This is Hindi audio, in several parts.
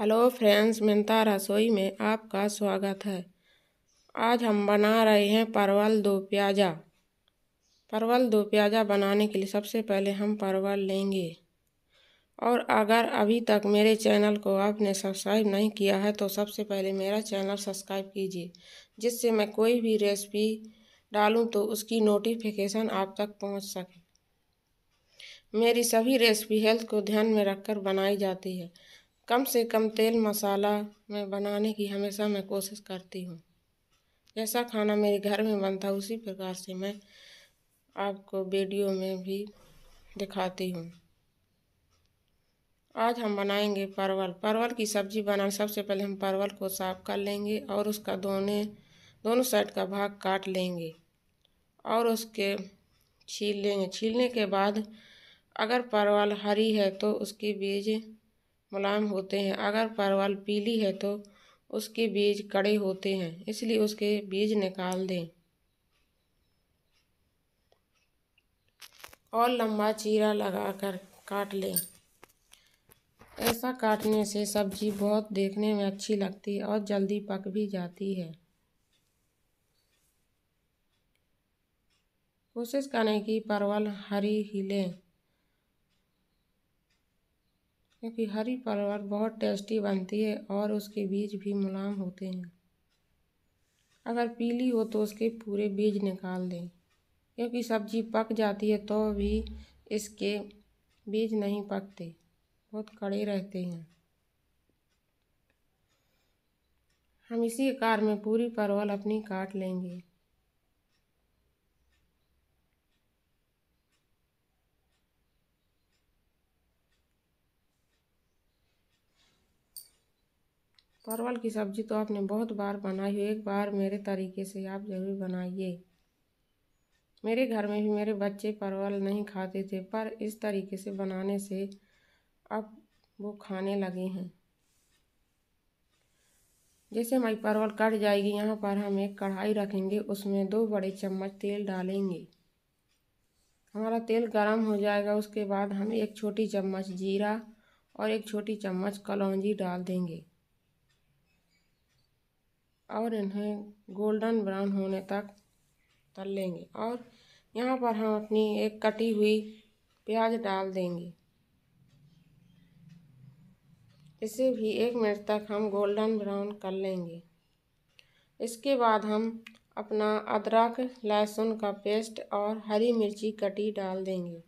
हेलो फ्रेंड्स मिन्ता रसोई में आपका स्वागत है आज हम बना रहे हैं परवल दो प्याज़ा परवल दो प्याज़ा बनाने के लिए सबसे पहले हम परवल लेंगे और अगर अभी तक मेरे चैनल को आपने सब्सक्राइब नहीं किया है तो सबसे पहले मेरा चैनल सब्सक्राइब कीजिए जिससे मैं कोई भी रेसिपी डालूं तो उसकी नोटिफिकेशन आप तक पहुँच सके मेरी सभी रेसिपी हेल्थ को ध्यान में रखकर बनाई जाती है कम से कम तेल मसाला मैं बनाने की हमेशा मैं कोशिश करती हूँ जैसा खाना मेरे घर में बनता है उसी प्रकार से मैं आपको वीडियो में भी दिखाती हूँ आज हम बनाएंगे परवल परवल की सब्ज़ी बनाने सबसे पहले हम परवल को साफ़ कर लेंगे और उसका दोनों दोनों साइड का भाग काट लेंगे और उसके छील लेंगे छीलने के बाद अगर परवल हरी है तो उसकी बीज मुलायम होते हैं अगर परवल पीली है तो उसके बीज कड़े होते हैं इसलिए उसके बीज निकाल दें और लंबा चीरा लगाकर काट लें ऐसा काटने से सब्जी बहुत देखने में अच्छी लगती है और जल्दी पक भी जाती है कोशिश करें कि परवल हरी ही लें क्योंकि हरी परवल बहुत टेस्टी बनती है और उसके बीज भी मुलायम होते हैं अगर पीली हो तो उसके पूरे बीज निकाल दें क्योंकि सब्जी पक जाती है तो भी इसके बीज नहीं पकते बहुत कड़े रहते हैं हम इसी आकार में पूरी परवल अपनी काट लेंगे परवल की सब्ज़ी तो आपने बहुत बार बनाई हो एक बार मेरे तरीके से आप ज़रूर बनाइए मेरे घर में भी मेरे बच्चे परवल नहीं खाते थे पर इस तरीके से बनाने से अब वो खाने लगे हैं जैसे हमारी परवल कट जाएगी यहाँ पर हम एक कढ़ाई रखेंगे उसमें दो बड़े चम्मच तेल डालेंगे हमारा तेल गरम हो जाएगा उसके बाद हम एक छोटी चम्मच जीरा और एक छोटी चम्मच कलौंजी डाल देंगे और इन्हें गोल्डन ब्राउन होने तक तल लेंगे और यहाँ पर हम अपनी एक कटी हुई प्याज डाल देंगे इसे भी एक मिनट तक हम गोल्डन ब्राउन कर लेंगे इसके बाद हम अपना अदरक लहसुन का पेस्ट और हरी मिर्ची कटी डाल देंगे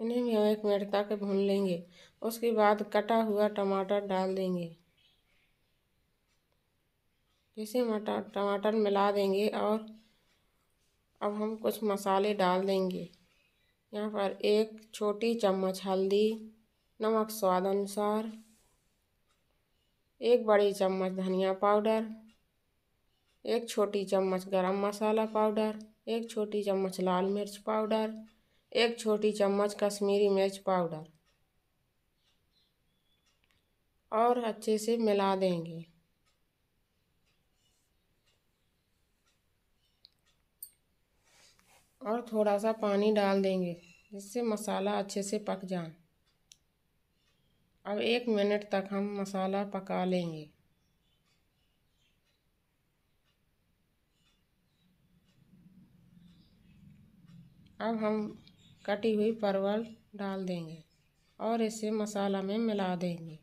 इन्हें भी हम एक मिनट तक भून लेंगे उसके बाद कटा हुआ टमाटर डाल देंगे जैसे मटर टमाटर मिला देंगे और अब हम कुछ मसाले डाल देंगे यहाँ पर एक छोटी चम्मच हल्दी नमक स्वाद अनुसार एक बड़ी चम्मच धनिया पाउडर एक छोटी चम्मच गरम मसाला पाउडर एक छोटी चम्मच लाल मिर्च पाउडर एक छोटी चम्मच कश्मीरी मिर्च पाउडर और अच्छे से मिला देंगे और थोड़ा सा पानी डाल देंगे जिससे मसाला अच्छे से पक जाए अब एक मिनट तक हम मसाला पका लेंगे अब हम कटी हुई परवल डाल देंगे और इसे मसाला में मिला देंगे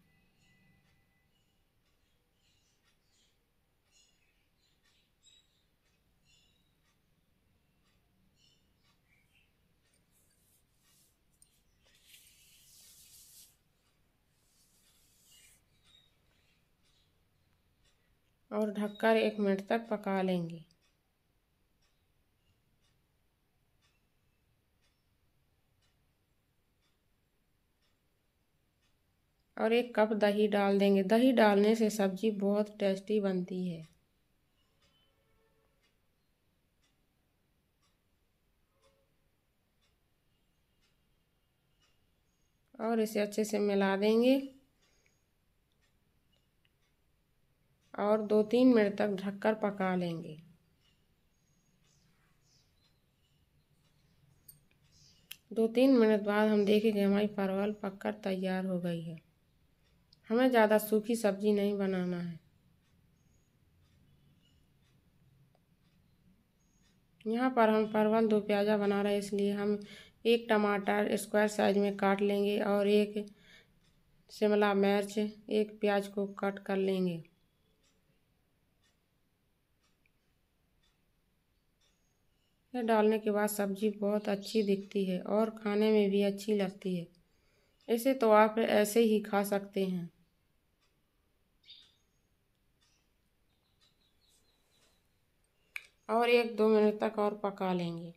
और ढककर एक मिनट तक पका लेंगे और एक कप दही डाल देंगे दही डालने से सब्ज़ी बहुत टेस्टी बनती है और इसे अच्छे से मिला देंगे और दो तीन मिनट तक ढककर पका लेंगे दो तीन मिनट बाद हम देखेंगे हमारी परवल पककर तैयार हो गई है हमें ज़्यादा सूखी सब्जी नहीं बनाना है यहाँ पर हम परवल दो प्याजा बना रहे हैं इसलिए हम एक टमाटर स्क्वायर साइज में काट लेंगे और एक शिमला मिर्च एक प्याज को कट कर लेंगे यह डालने के बाद सब्ज़ी बहुत अच्छी दिखती है और खाने में भी अच्छी लगती है इसे तो आप ऐसे ही खा सकते हैं और एक दो मिनट तक और पका लेंगे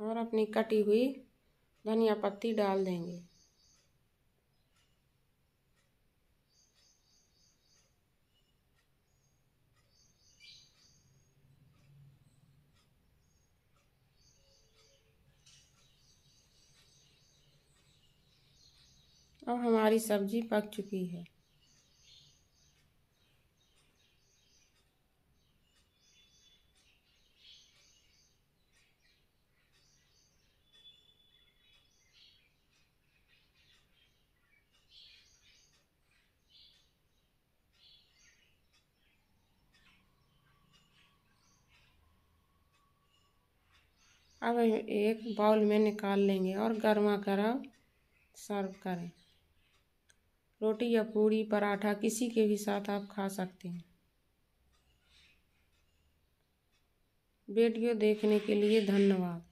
और अपनी कटी हुई धनिया पत्ती डाल देंगे अब हमारी सब्जी पक चुकी है अब एक बाउल में निकाल लेंगे और गर्मा गर्म सर्व करें रोटी या पूरी पराठा किसी के भी साथ आप खा सकते हैं वीडियो देखने के लिए धन्यवाद